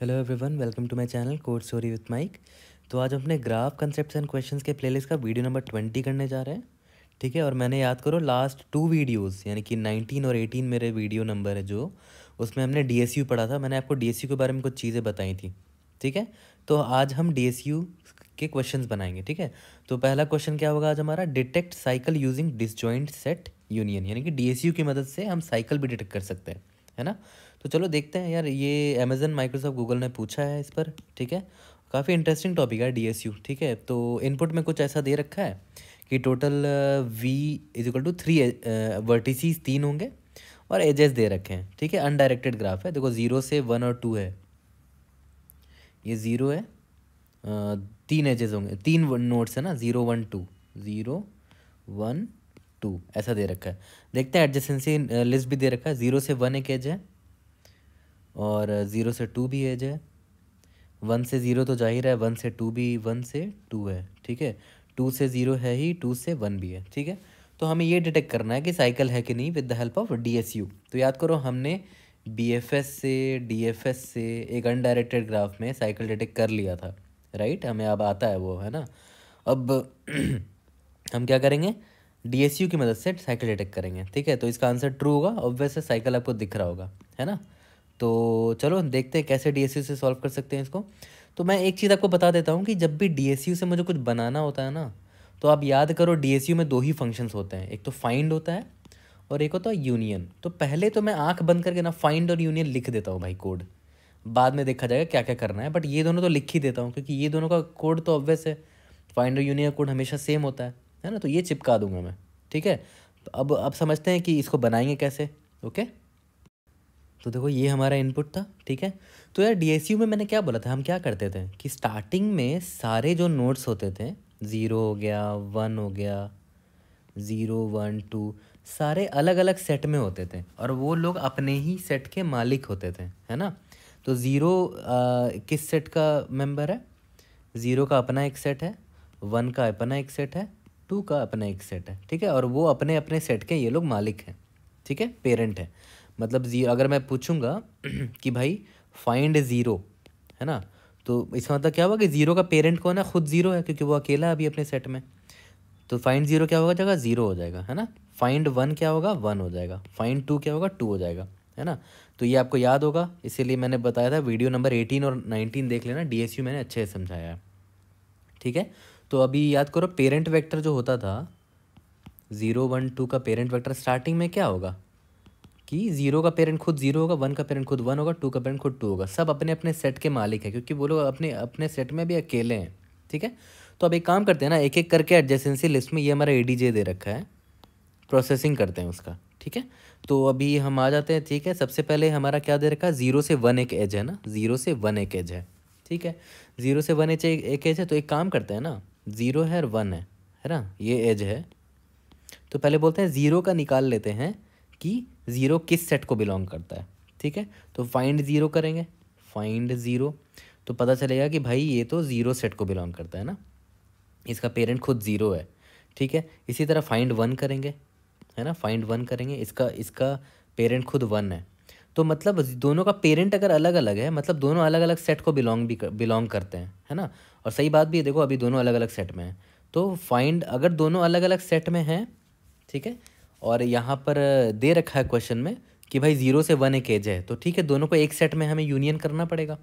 hello everyone welcome to my channel course story with Mike तो आज हम अपने ग्राफ कंसेप्ट एंड क्वेश्चंस के प्लेलिस्ट का वीडियो नंबर ट्वेंटी करने जा रहे हैं ठीक है और मैंने याद करो लास्ट टू वीडियोस यानी कि नाइनटीन और एटीन मेरे वीडियो नंबर है जो उसमें हमने डी पढ़ा था मैंने आपको डी के बारे में कुछ चीज़ें बताई थी ठीक है तो आज हम डी के क्वेश्चन बनाएंगे ठीक है तो पहला क्वेश्चन क्या होगा आज हमारा detect cycle using disjoint set union यानी कि डी की मदद से हम साइकिल भी डिटेक्ट कर सकते हैं है ना तो चलो देखते हैं यार ये अमेज़न माइक्रोसॉफ्ट गूगल ने पूछा है इस पर ठीक है काफ़ी इंटरेस्टिंग टॉपिक है डी ठीक है तो इनपुट में कुछ ऐसा दे रखा है कि total V is equal to three vertices तीन होंगे और एजेस दे रखे हैं ठीक है अनडायरेक्टेड ग्राफ है देखो ज़ीरो से वन और टू है ये ज़ीरो है uh, तीन एजेस होंगे तीन नोट्स है ना zero one two zero one two ऐसा दे रखा है देखते हैं एडजेसेंसी लिस्ट uh, भी दे रखा है ज़ीरो से वन एक एज है और ज़ीरो से टू भी एज है वन से ज़ीरो तो जाहिर है वन से टू भी वन से टू है ठीक है टू से ज़ीरो है ही टू से वन भी है ठीक है तो हमें ये डिटेक्ट करना है कि साइकिल है कि नहीं with the help of D S U तो याद करो हमने बी एफ एस से डी एफ एस से एक अनडायरेक्टेड ग्राफ में साइकिल डिटेक्ट कर लिया था राइट हमें अब आता है वो है ना अब हम क्या करेंगे डी एस यू की मदद से साइकिल डिटेक्ट करेंगे ठीक है तो इसका आंसर ट्रू होगा ऑब्वियस साइकिल आपको दिख रहा होगा है ना तो चलो देखते हैं कैसे डी से सॉल्व कर सकते हैं इसको तो मैं एक चीज़ आपको बता देता हूँ कि जब भी डी से मुझे कुछ बनाना होता है ना तो आप याद करो डी में दो ही फंक्शंस होते हैं एक तो फाइंड होता है और एक होता है यूनियन तो पहले तो मैं आँख बंद करके ना फाइंड और यूनियन लिख देता हूँ भाई कोड बाद में देखा जाएगा क्या क्या करना है बट ये दोनों तो लिख ही देता हूँ क्योंकि ये दोनों का कोड तो ऑब्वियस है फाइंड और यूनियन कोड हमेशा सेम होता है है ना तो ये चिपका दूंगा मैं ठीक है तो अब अब समझते हैं कि इसको बनाएंगे कैसे ओके तो देखो ये हमारा इनपुट था ठीक है तो यार डी में मैंने क्या बोला था हम क्या करते थे कि स्टार्टिंग में सारे जो नोट्स होते थे ज़ीरो हो गया वन हो गया ज़ीरो वन टू सारे अलग अलग सेट में होते थे और वो लोग अपने ही सेट के मालिक होते थे है ना तो ज़ीरो किस सेट का मेंबर है ज़ीरो का अपना एक सेट है वन का अपना एक सेट है टू का अपना एक सेट है ठीक है और वो अपने अपने सेट के ये लोग मालिक हैं ठीक है पेरेंट हैं मतलब जी अगर मैं पूछूंगा कि भाई फाइंड ज़ीरो है ना तो इसका मतलब क्या होगा कि ज़ीरो का पेरेंट कौन है खुद ज़ीरो है क्योंकि वो अकेला है अभी अपने सेट में तो फाइंड ज़ीरो क्या होगा जगह ज़ीरो हो जाएगा है ना फाइंड वन क्या होगा वन हो जाएगा फाइंड टू क्या होगा टू हो जाएगा है ना तो ये आपको याद होगा इसीलिए मैंने बताया था वीडियो नंबर एटीन और नाइनटीन देख लेना डी मैंने अच्छे से समझाया है ठीक है तो अभी याद करो पेरेंट वैक्टर जो होता था ज़ीरो वन टू का पेरेंट वैक्टर स्टार्टिंग में क्या होगा कि जीरो का पेरेंट खुद जीरो होगा वन का पेरेंट खुद वन होगा टू का पेरेंट खुद टू होगा सब अपने अपने सेट के मालिक हैं क्योंकि वो लोग अपने अपने सेट में भी अकेले हैं ठीक है तो अब एक काम करते हैं ना एक एक करके एडजेसेंसी लिस्ट में ये हमारा ए दे रखा है प्रोसेसिंग करते हैं उसका ठीक है तो अभी हम आ जाते हैं ठीक है सबसे पहले हमारा क्या दे रखा है ज़ीरो से वन एक एज है ना ज़ीरो से वन एक एज है ठीक है ज़ीरो से वन एच एक एज है तो एक काम करते हैं ना ज़ीरो है और वन है है ना ये एज है तो पहले बोलते हैं ज़ीरो का निकाल लेते हैं कि ज़ीरो किस सेट को बिलोंग करता है ठीक है तो फाइंड ज़ीरो करेंगे फाइंड ज़ीरो तो पता चलेगा कि भाई ये तो ज़ीरो सेट को बिलोंग करता है ना इसका पेरेंट खुद ज़ीरो है ठीक है इसी तरह फाइंड वन करेंगे है ना फाइंड वन करेंगे इसका इसका पेरेंट खुद वन है तो मतलब दोनों का पेरेंट अगर अलग अलग है मतलब दोनों अलग अलग सेट को बिलोंग भी कर, बिलोंग करते हैं है ना और सही बात भी है देखो अभी दोनों अलग अलग सेट में हैं तो फाइंड अगर दोनों अलग अलग सेट में हैं ठीक है और यहाँ पर दे रखा है क्वेश्चन में कि भाई ज़ीरो से वन एक एज है तो ठीक है दोनों को एक सेट में हमें यूनियन करना पड़ेगा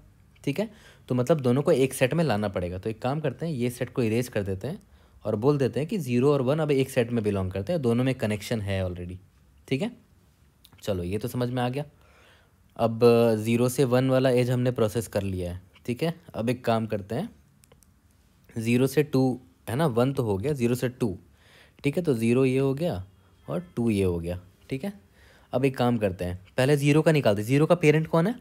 ठीक है तो मतलब दोनों को एक सेट में लाना पड़ेगा तो एक काम करते हैं ये सेट को इरेज कर देते हैं और बोल देते हैं कि ज़ीरो और वन अब एक सेट में बिलोंग करते हैं दोनों में कनेक्शन है ऑलरेडी ठीक है चलो ये तो समझ में आ गया अब ज़ीरो से वन वाला एज हमने प्रोसेस कर लिया है ठीक है अब एक काम करते हैं ज़ीरो से टू है ना वन तो हो गया ज़ीरो से टू ठीक है तो ज़ीरो ये हो गया और टू ये हो गया ठीक है अब एक काम करते हैं पहले ज़ीरो का निकालते ज़ीरो का पेरेंट कौन है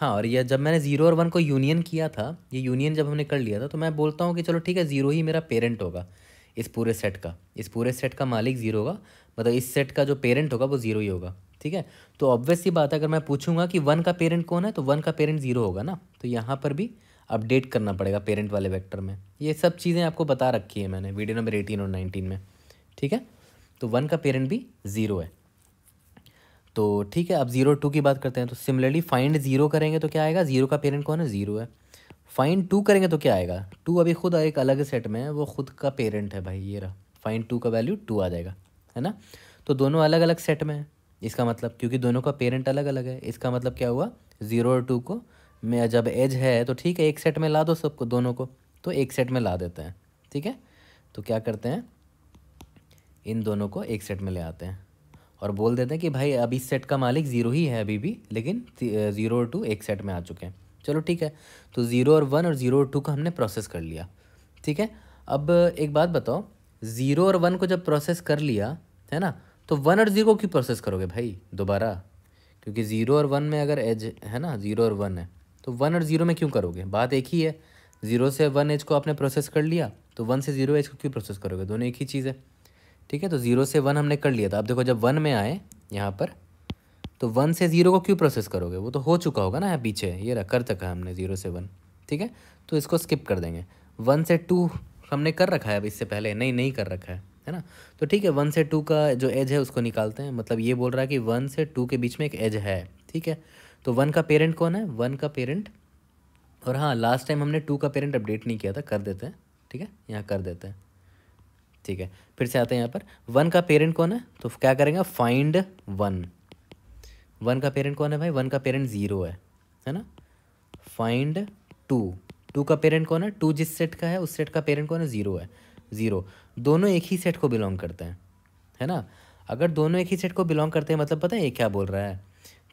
हाँ और यह जब मैंने ज़ीरो और वन को यूनियन किया था ये यूनियन जब हमने कर लिया था तो मैं बोलता हूँ कि चलो ठीक है ज़ीरो ही मेरा पेरेंट होगा इस पूरे सेट का इस पूरे सेट का मालिक ज़ीरो होगा मतलब इस सेट का जो पेरेंट होगा वो ज़ीरो ही होगा ठीक है तो ऑब्वियस सी बात है अगर मैं पूछूंगा कि वन का पेरेंट कौन है तो वन का पेरेंट ज़ीरो होगा ना तो यहाँ पर भी अपडेट करना पड़ेगा पेरेंट वाले वेक्टर में ये सब चीज़ें आपको बता रखी है मैंने वीडियो नंबर एटीन और नाइनटीन में ठीक है तो वन का पेरेंट भी ज़ीरो है तो ठीक है अब ज़ीरो टू की बात करते हैं तो सिमिलरली फाइंड ज़ीरो करेंगे तो क्या आएगा ज़ीरो का पेरेंट कौन है ज़ीरो है फाइंड टू करेंगे तो क्या आएगा टू अभी खुद एक अलग सेट में है वो खुद का पेरेंट है भाई ये रहा फाइंड टू का वैल्यू टू आ जाएगा है ना तो दोनों अलग अलग सेट में है इसका मतलब क्योंकि दोनों का पेरेंट अलग अलग है इसका मतलब क्या हुआ ज़ीरो और टू को में जब एज है तो ठीक है एक सेट में ला दो सबको दोनों को तो एक सेट में ला देते हैं ठीक है तो क्या करते हैं इन दोनों को एक सेट में ले आते हैं और बोल देते हैं कि भाई अब इस सेट का मालिक ज़ीरो ही है अभी भी लेकिन ज़ीरो और टू एक सेट में आ चुके हैं चलो ठीक है तो ज़ीरो और वन और ज़ीरो और टू को हमने प्रोसेस कर लिया ठीक है अब एक बात बताओ ज़ीरो और वन को जब प्रोसेस कर लिया है ना तो वन और ज़ीरो क्यों प्रोसेस करोगे भाई दोबारा क्योंकि ज़ीरो और वन में अगर एज है ना ज़ीरो और वन है तो वन और ज़ीरो में क्यों करोगे बात एक ही है ज़ीरो से वन एज को आपने प्रोसेस कर लिया तो वन से ज़ीरो एज को क्यों प्रोसेस करोगे दोनों एक ही चीज़ है ठीक है तो ज़ीरो से वन हमने कर लिया था अब देखो जब वन में आए यहाँ पर तो वन से ज़ीरो को क्यों प्रोसेस करोगे वो तो हो चुका होगा ना यहाँ पीछे ये रहा कर चुका है हमने ज़ीरो से वन ठीक है तो इसको स्किप कर देंगे वन से टू हमने कर रखा है अब इससे पहले नहीं नहीं कर रखा है है ना तो ठीक है वन से टू का जो एज है उसको निकालते हैं मतलब ये बोल रहा है कि वन से टू के बीच में एक एज है ठीक है तो वन का पेरेंट कौन है वन का पेरेंट और हाँ लास्ट टाइम हमने टू का पेरेंट अपडेट नहीं किया था कर देते हैं ठीक है यहाँ कर देते हैं ठीक है फिर से आते हैं यहाँ पर वन का पेरेंट कौन है तो क्या करेंगे फाइंड वन वन का पेरेंट कौन है भाई वन का पेरेंट ज़ीरो है है ना फाइंड टू टू का पेरेंट कौन है टू जिस सेट का है उस सेट का पेरेंट कौन है ज़ीरो है ज़ीरो दोनों एक ही सेट को बिलोंग करते हैं है ना अगर दोनों एक ही सेट को बिलोंग करते हैं मतलब पता है ये क्या बोल रहा है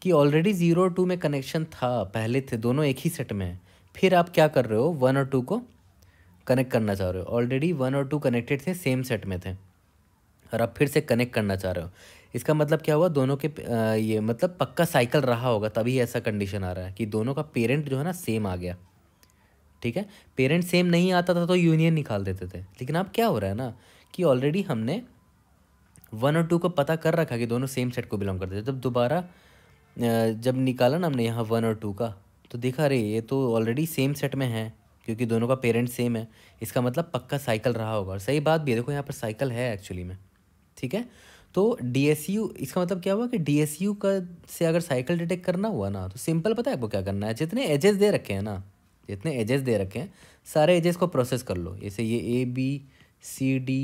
कि ऑलरेडी ज़ीरो और टू में कनेक्शन था पहले थे दोनों एक ही सेट में फिर आप क्या कर रहे हो वन और टू को कनेक्ट करना चाह रहे हो ऑलरेडी वन और टू कनेक्टेड थे सेम सेट में थे और अब फिर से कनेक्ट करना चाह रहे हो इसका मतलब क्या हुआ दोनों के ये मतलब पक्का साइकिल रहा होगा तभी ऐसा कंडीशन आ रहा है कि दोनों का पेरेंट जो है ना सेम आ गया ठीक है पेरेंट सेम नहीं आता था तो यूनियन निकाल देते थे लेकिन अब क्या हो रहा है ना कि ऑलरेडी हमने वन और टू को पता कर रखा कि दोनों सेम सेट को बिलोंग करते थे जब दोबारा जब निकाला ना हमने यहाँ वन और टू का तो देखा अरे ये तो ऑलरेडी सेम सेट में है क्योंकि दोनों का पेरेंट सेम है इसका मतलब पक्का साइकिल रहा होगा और सही बात भी है देखो यहाँ पर साइकिल है एक्चुअली में ठीक है तो डी इसका मतलब क्या हुआ कि डी का से अगर साइकिल डिटेक्ट करना हुआ ना तो सिंपल पता है आपको क्या करना है जितने एजेस दे रखे हैं ना जितने एजेस दे रखे हैं सारे एजेस को प्रोसेस कर लो जैसे ये A B C D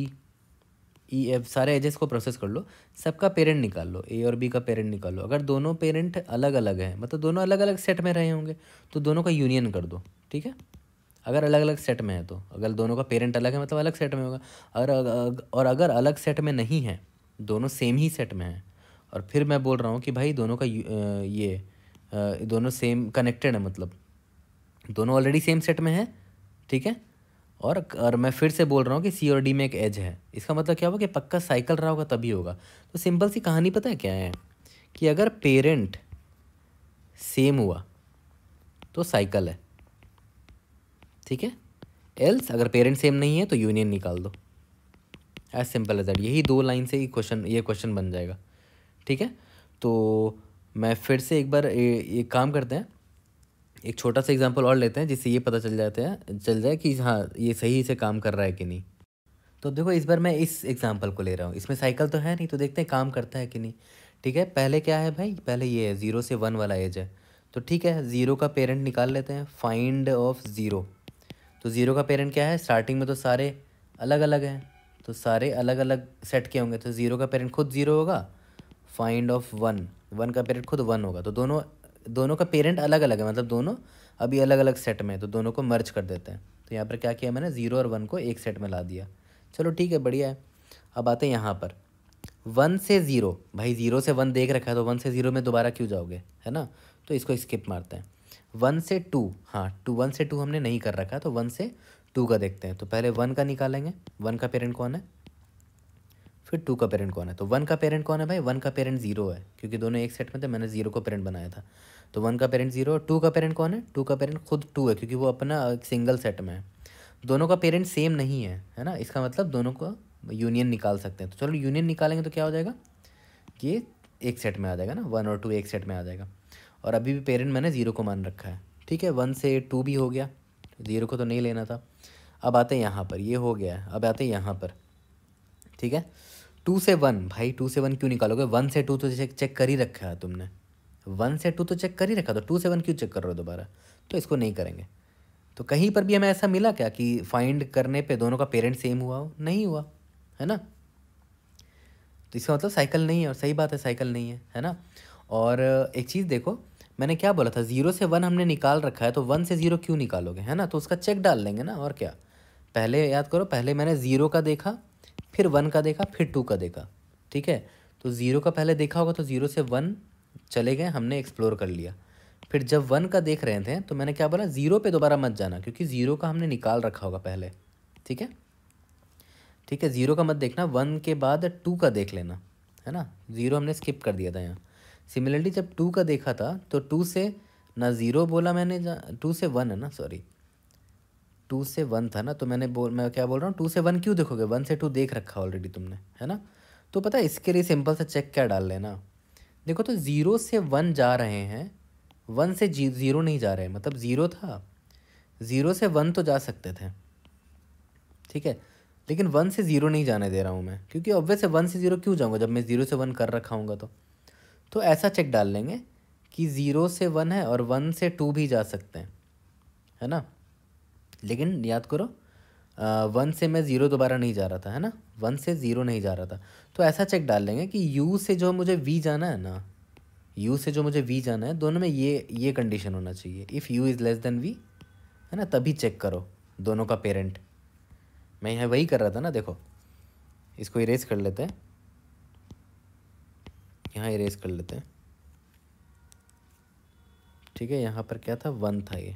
E F सारे एजेस को प्रोसेस कर लो सबका पेरेंट निकाल लो ए और बी का पेरेंट निकाल लो अगर दोनों पेरेंट अलग अलग हैं मतलब दोनों अलग अलग सेट में रहे होंगे तो दोनों का यूनियन कर दो ठीक है अगर अलग अलग सेट में है तो अगर दोनों का पेरेंट अलग है मतलब अलग सेट में होगा अगर और अगर अलग सेट में नहीं है दोनों सेम ही सेट में हैं और फिर मैं बोल रहा हूँ कि भाई दोनों का ये दोनों सेम कनेक्टेड है मतलब दोनों ऑलरेडी सेम सेट में है ठीक है और और मैं फिर से बोल रहा हूँ कि सी और डी में एक एज है इसका मतलब क्या होगा कि पक्का साइकिल रहा होगा तभी होगा तो सिंपल सी कहानी पता है क्या है कि अगर पेरेंट सेम हुआ तो साइकिल है ठीक है एल्स अगर पेरेंट सेम नहीं है तो यूनियन निकाल दो एज सिंपल एज दैट यही दो लाइन से ही क्वेश्चन ये क्वेश्चन बन जाएगा ठीक है तो मैं फिर से एक बार एक काम करते हैं एक छोटा सा एग्जांपल और लेते हैं जिससे ये पता चल जाते हैं चल जाए कि हाँ ये सही से काम कर रहा है कि नहीं तो देखो इस बार मैं इस एग्ज़ाम्पल को ले रहा हूँ इसमें साइकिल तो है नहीं तो देखते हैं काम करता है कि नहीं ठीक है पहले क्या है भाई पहले ये है ज़ीरो से वन वाला एज है तो ठीक है ज़ीरो का पेरेंट निकाल लेते हैं फाइंड ऑफ ज़ीरो तो ज़ीरो का पेरेंट क्या है स्टार्टिंग में तो सारे अलग अलग हैं तो सारे अलग अलग सेट के होंगे तो ज़ीरो का पेरेंट खुद ज़ीरो होगा फाइंड ऑफ वन वन का पेरेंट खुद वन होगा तो दोनों दोनों का पेरेंट अलग अलग है मतलब दोनों अभी अलग अलग सेट में है तो दोनों को मर्ज कर देते हैं तो यहाँ पर क्या किया मैंने ज़ीरो और वन को एक सेट में ला दिया चलो ठीक है बढ़िया है अब आते हैं यहाँ पर वन से ज़ीरो भाई ज़ीरो से वन देख रखा है तो वन से ज़ीरो में दोबारा क्यों जाओगे है ना तो इसको स्किप मारते हैं वन से टू हाँ टू वन से टू हमने नहीं कर रखा है तो वन से टू का देखते हैं तो पहले वन का निकालेंगे वन का पेरेंट कौन है फिर टू का पेरेंट कौन है तो वन का पेरेंट कौन है भाई वन का पेरेंट जीरो है क्योंकि दोनों एक सेट में थे मैंने जीरो को पेरेंट बनाया था तो वन का पेरेंट जीरो और टू का पेरेंट कौन है टू का पेरेंट खुद टू है क्योंकि वो अपना सिंगल सेट में है दोनों का पेरेंट सेम नहीं है है ना इसका मतलब दोनों को यूनियन निकाल सकते हैं तो चलो यूनियन निकालेंगे तो क्या हो जाएगा कि एक सेट में आ जाएगा ना वन और टू एक सेट में आ जाएगा और अभी भी पेरेंट मैंने ज़ीरो को मान रखा है ठीक है वन से टू भी हो गया ज़ीरो को तो नहीं लेना था अब आते हैं यहाँ पर ये हो गया है अब आते हैं यहाँ पर ठीक है टू से वन भाई टू से वन क्यों निकालोगे वन से टू तो चेक चेक कर ही रखा है तुमने वन से टू तो चेक कर ही रखा था टू तो से वन क्यों चेक कर रहे हो दोबारा तो इसको नहीं करेंगे तो कहीं पर भी हमें ऐसा मिला क्या कि फाइंड करने पे दोनों का पेरेंट सेम हुआ हो नहीं हुआ है ना तो इसका मतलब साइकिल नहीं है और सही बात है साइकिल नहीं है है ना और एक चीज़ देखो मैंने क्या बोला था ज़ीरो से वन हमने निकाल रखा है तो वन से ज़ीरो क्यों निकालोगे है ना तो उसका चेक डाल लेंगे ना और क्या पहले याद करो पहले मैंने ज़ीरो का देखा फिर वन का देखा फिर टू का देखा ठीक है तो ज़ीरो का पहले देखा होगा तो ज़ीरो से वन चले गए हमने एक्सप्लोर कर लिया फिर जब वन का देख रहे थे तो मैंने क्या बोला ज़ीरो पे दोबारा मत जाना क्योंकि ज़ीरो का हमने निकाल रखा होगा पहले ठीक है ठीक है ज़ीरो का मत देखना वन के बाद टू का देख लेना है ना ज़ीरो हमने स्किप कर दिया था यहाँ सिमिलरली जब टू का देखा था तो टू से ना ज़ीरो बोला मैंने टू से वन है ना सॉरी टू से वन था ना तो मैंने बोल मैं क्या बोल रहा हूँ टू से वन क्यों देखोगे वन से टू देख रखा ऑलरेडी तुमने है ना तो पता है इसके लिए सिंपल सा चेक क्या डाल लेना देखो तो ज़ीरो से वन जा रहे हैं वन से जी ज़ीरो नहीं जा रहे मतलब ज़ीरो था ज़ीरो से वन तो जा सकते थे ठीक है लेकिन वन से ज़ीरो नहीं जाने दे रहा हूँ मैं क्योंकि ऑब्वियस है वन से ज़ीरो क्यों जाऊँगा जब मैं ज़ीरो से वन कर रखा हूँगा तो तो ऐसा चेक डाल लेंगे कि ज़ीरो से वन है और वन से टू भी जा सकते हैं है ना लेकिन याद करो वन से मैं ज़ीरो दोबारा नहीं जा रहा था है ना वन से ज़ीरो नहीं जा रहा था तो ऐसा चेक डाल लेंगे कि यू से जो मुझे वी जाना है ना यू से जो मुझे वी जाना है दोनों में ये ये कंडीशन होना चाहिए if u is less than v है ना तभी चेक करो दोनों का पेरेंट मैं यहाँ वही कर रहा था ना देखो इसको इरेज कर लेते हैं यहाँ इरेज कर लेते हैं ठीक है यहाँ पर क्या था वन था ये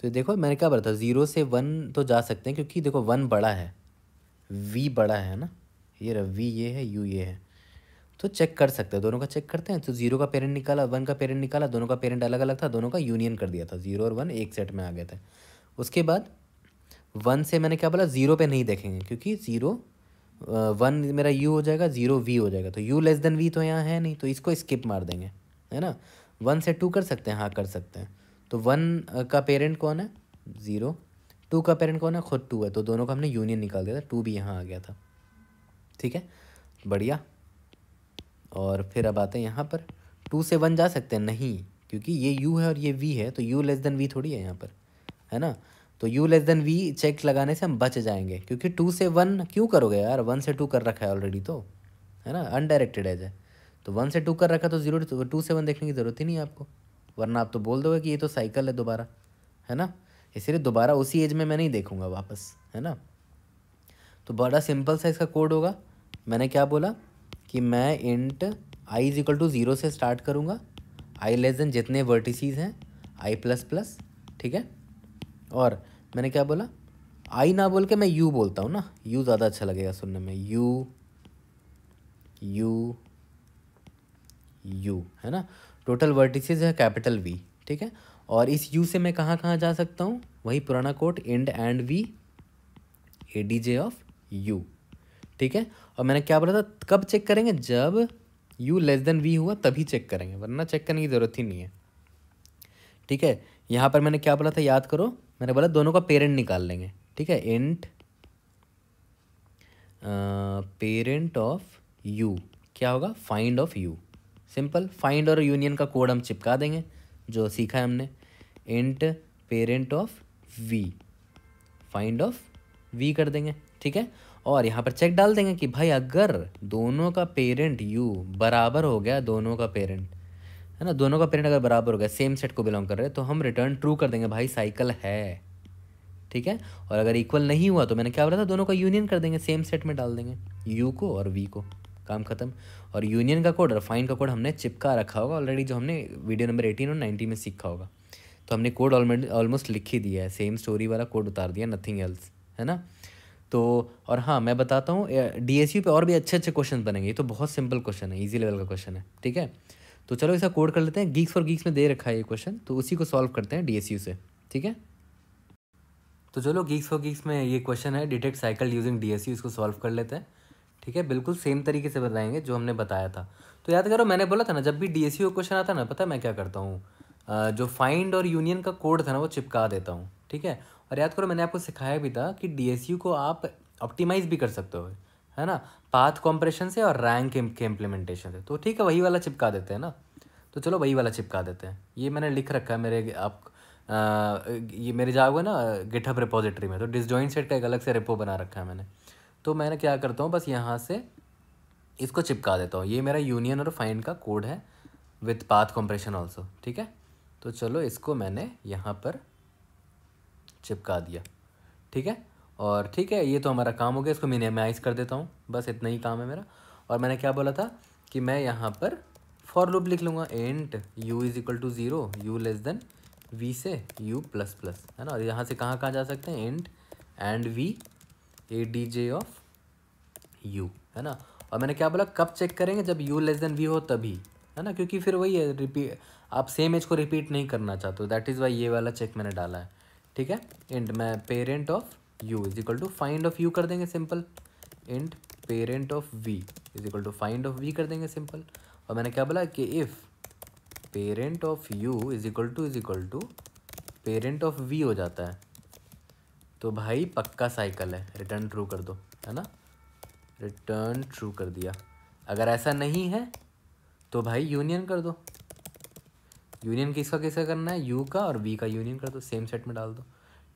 तो देखो मैंने क्या बताया ज़ीरो से वन तो जा सकते हैं क्योंकि देखो वन बड़ा है वी बड़ा है ना ये रहा वी ये है यू ये है तो चेक कर सकते हैं दोनों का चेक करते हैं तो जीरो का पेरेंट निकाला वन का पेरेंट निकाला दोनों का पेरेंट अलग अलग था दोनों का यूनियन कर दिया था जीरो और वन एक सेट में आ गए थे उसके बाद वन से मैंने क्या बोला ज़ीरो पे नहीं देखेंगे क्योंकि ज़ीरो वन मेरा यू हो जाएगा ज़ीरो वी हो जाएगा तो यू लेस देन वी तो यहाँ है नहीं तो इसको स्किप मार देंगे है ना वन से टू कर सकते हैं हाँ कर सकते हैं तो वन का पेरेंट कौन है ज़ीरो टू का पेरेंट कौन है खुद टू है तो दोनों का हमने यूनियन निकाल दिया था टू भी यहाँ आ गया था ठीक है बढ़िया और फिर अब आते हैं यहाँ पर टू से वन जा सकते हैं नहीं क्योंकि ये यू है और ये वी है तो यू लेस देन वी थोड़ी है यहाँ पर है ना तो u less than v check लगाने से हम बच जाएंगे क्योंकि टू से वन क्यों करोगे यार वन से टू कर रखा है ऑलरेडी तो है ना अनडायरेक्टेड एज है तो वन से टू कर रखा तो जीरो तो टू से वन देखने की ज़रूरत ही नहीं है आपको वरना आप तो बोल दोगे कि ये तो साइकिल है दोबारा है ना इसलिए दोबारा उसी एज में मैं नहीं देखूँगा वापस है ना तो बड़ा सिंपल सा इसका कोड होगा मैंने क्या बोला कि मैं int i is equal to zero से स्टार्ट करूँगा आई लेस देन जितने वर्टिसीज़ हैं आई प्लस प्लस ठीक है और मैंने क्या बोला आई ना बोल के मैं यू बोलता हूँ ना यू ज़्यादा अच्छा लगेगा सुनने में यू यू यू है ना टोटल वर्टिसेज है कैपिटल वी ठीक है और इस यू से मैं कहाँ कहाँ जा सकता हूँ वही पुराना code int and v A D J of u ठीक है और मैंने क्या बोला था कब चेक करेंगे जब यू लेस देन वी हुआ तभी चेक करेंगे वरना चेक करने की ज़रूरत ही नहीं है ठीक है यहाँ पर मैंने क्या बोला था याद करो मैंने बोला दोनों का पेरेंट निकाल लेंगे ठीक है इंट पेरेंट ऑफ यू क्या होगा find of u simple find और यूनियन का कोड हम चिपका देंगे जो सीखा है हमने int parent of v find of v कर देंगे ठीक है और यहाँ पर चेक डाल देंगे कि भाई अगर दोनों का पेरेंट यू बराबर हो गया दोनों का पेरेंट है ना दोनों का पेरेंट अगर बराबर हो गया सेम सेट को बिलोंग कर रहे हैं तो हम रिटर्न ट्रू कर देंगे भाई साइकिल है ठीक है और अगर इक्वल नहीं हुआ तो मैंने क्या बोला था दोनों का यूनियन कर देंगे सेम सेट में डाल देंगे यू को और वी को काम खत्म और यूनियन का कोड और फाइन का कोड हमने चिपका रखा होगा ऑलरेडी जो हमने वीडियो नंबर एटीन और नाइनटीन में सीखा होगा तो हमने कोड ऑलमोस्ट लिख ही दिया है सेम स्टोरी वाला कोड उतार दिया नथिंग एल्स है ना तो और हाँ मैं बताता हूँ डी एस यू पे और भी अच्छे अच्छे क्वेश्चन बनेंगे ये तो बहुत सिंपल क्वेश्चन है ईजी लेवल का क्वेश्चन है ठीक है तो चलो ऐसा कोड कर लेते हैं गीक्स फॉर गीक्स में दे रखा है ये क्वेश्चन तो उसी को सॉल्व करते हैं डी से ठीक है तो चलो गीक्स फॉर गीक्स में ये क्वेश्चन है डिटेक्ट साइकिल यूजिंग डी इसको सॉल्व कर लेते हैं ठीक है बिल्कुल सेम तरीके से बताएंगे जो हमने बताया था तो याद करो मैंने बोला था ना जब भी डी एस क्वेश्चन आता ना पता मैं क्या करता हूँ जो फाइंड और यूनियन का कोड था ना वो चिपका देता हूँ ठीक है और याद करो मैंने आपको सिखाया भी था कि डी को आप ऑप्टिमाइज़ भी कर सकते हो है ना पाथ कॉम्प्रेशन से और रैंक के इम्प्लीमेंटेशन से तो ठीक है वही वाला चिपका देते हैं ना तो चलो वही वाला चिपका देते हैं ये मैंने लिख रखा है मेरे आप आ, ये मेरे जाओगे ना गिठअप रिपोजिटरी में तो डिसजॉइंट सेट का एक अलग से रिपो बना रखा है मैंने तो मैंने क्या करता हूँ बस यहाँ से इसको चिपका देता हूँ ये मेरा यूनियन और फाइन का कोड है विथ पाथ कॉम्प्रेशन ऑल्सो ठीक है तो चलो इसको मैंने यहाँ पर चिपका दिया ठीक है और ठीक है ये तो हमारा काम हो गया इसको मिनिमाइज़ कर देता हूँ बस इतना ही काम है मेरा और मैंने क्या बोला था कि मैं यहाँ पर फॉर लूप लिख लूँगा int u is equal to zero u less than v से यू प्लस प्लस है ना और यहाँ से कहाँ कहाँ जा सकते हैं int and v A D J of u है ना और मैंने क्या बोला कब चेक करेंगे जब यू लेस देन वी हो तभी है ना क्योंकि फिर वही है रिपीट आप सेम एज को रिपीट नहीं करना चाहते हो दैट इज़ वाई ये वाला चेक मैंने डाला है ठीक है एंड मैं parent of u is equal to find of u कर देंगे simple int parent of v is equal to find of v कर देंगे सिंपल और मैंने क्या बोला कि if parent of u is equal to is equal to parent of v हो जाता है तो भाई पक्का साइकिल है रिटर्न ट्रू कर दो है ना रिटर्न ट्रू कर दिया अगर ऐसा नहीं है तो भाई यूनियन कर दो यूनियन किसका किसका करना है यू का और वी का यूनियन कर दो सेम सेट में डाल दो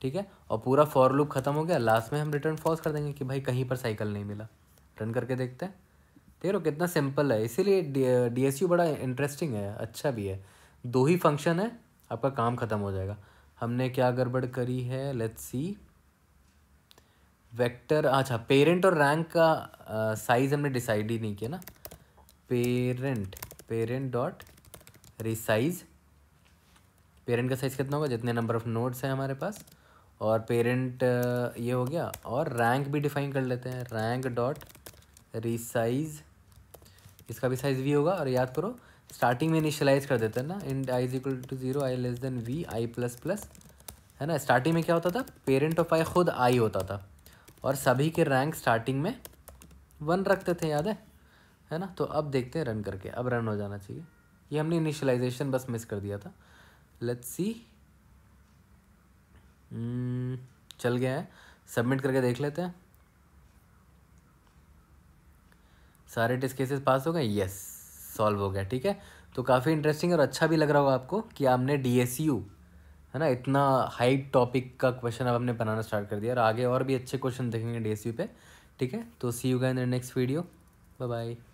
ठीक है और पूरा फॉर लूप ख़त्म हो गया लास्ट में हम रिटर्न फॉल्स कर देंगे कि भाई कहीं पर साइकिल नहीं मिला रन करके देखते हैं ठीक है कितना सिंपल है इसीलिए डी एस यू बड़ा इंटरेस्टिंग है अच्छा भी है दो ही फंक्शन है आपका काम ख़त्म हो जाएगा हमने क्या गड़बड़ करी है लेट्स सी वेक्टर अच्छा पेरेंट और रैंक का साइज़ हमने डिसाइड ही नहीं किया ना parent parent dot resize parent का साइज़ कितना होगा जितने नंबर ऑफ नोट्स हैं हमारे पास और पेरेंट ये हो गया और रैंक भी डिफाइन कर लेते हैं रैंक डॉट रिसाइज इसका भी साइज़ वी होगा और याद करो स्टार्टिंग में इनिशलाइज कर देते हैं ना int i equal to zero i less than v i plus plus है ना स्टार्टिंग में क्या होता था पेरेंट ऑफ आई खुद आई होता था और सभी के रैंक स्टार्टिंग में वन रखते थे याद है है ना तो अब देखते हैं रन करके अब रन हो जाना चाहिए ये हमने इनिशलाइजेशन बस मिस कर दिया था लेट्स सी हम्म, चल गया है सबमिट करके देख लेते हैं सारे टेस्ट केसेस पास हो गए यस सॉल्व हो गया ठीक है तो काफ़ी इंटरेस्टिंग और अच्छा भी लग रहा होगा आपको कि आपने डी e है ना इतना हाइट टॉपिक का क्वेश्चन अब हमने बनाना स्टार्ट कर दिया और आगे और भी अच्छे क्वेश्चन देखेंगे डी e पे ठीक है तो सी यू गए नेक्स्ट वीडियो बाय बाय